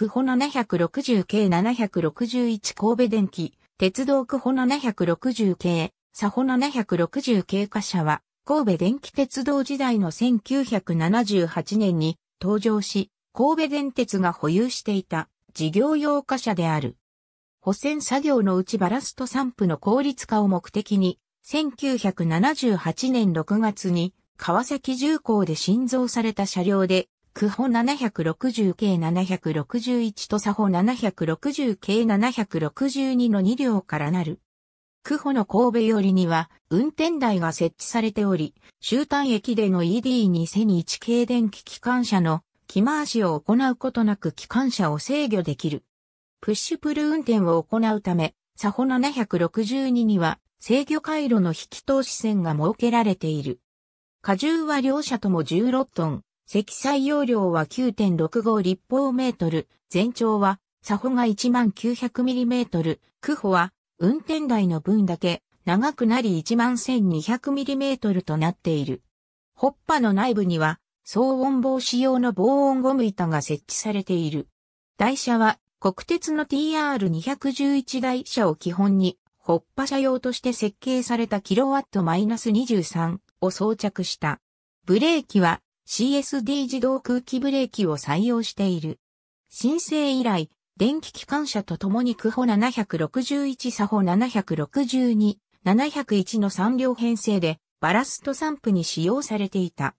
久保760系761神戸電気、鉄道久保760系、佐保760系貨車は、神戸電気鉄道時代の1978年に登場し、神戸電鉄が保有していた事業用貨車である。保線作業のうちバラスト散布の効率化を目的に、1978年6月に川崎重工で新造された車両で区ホ760系761と佐ホ760系762の2両からなる。区保の神戸寄りには運転台が設置されており、終端駅での ED2001 系電気機関車の気回しを行うことなく機関車を制御できる。プッシュプル運転を行うため、佐保762には制御回路の引き通し線が設けられている。荷重は両者とも16トン、積載容量は9.65立方メートル、全長は、サホが 1900mm、区保は、運転台の分だけ、長くなり 11200mm となっている。ホッパの内部には、騒音防止用の防音ゴム板が設置されている。台車は、国鉄の TR211 台車を基本に、ホッパ車用として設計されたキロワットマイナス -23 を装着した。ブレーキは CSD 自動空気ブレーキを採用している。申請以来、電気機関車と共にクホ761サホ762、701の3両編成でバラスト散布に使用されていた。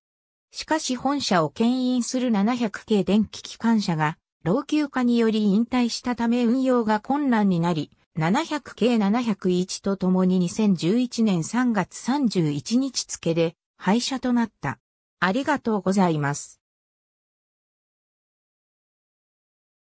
しかし本社を牽引する700系電気機関車が老朽化により引退したため運用が困難になり、700系701と共に2011年3月31日付で廃車となった。ありがとうございます。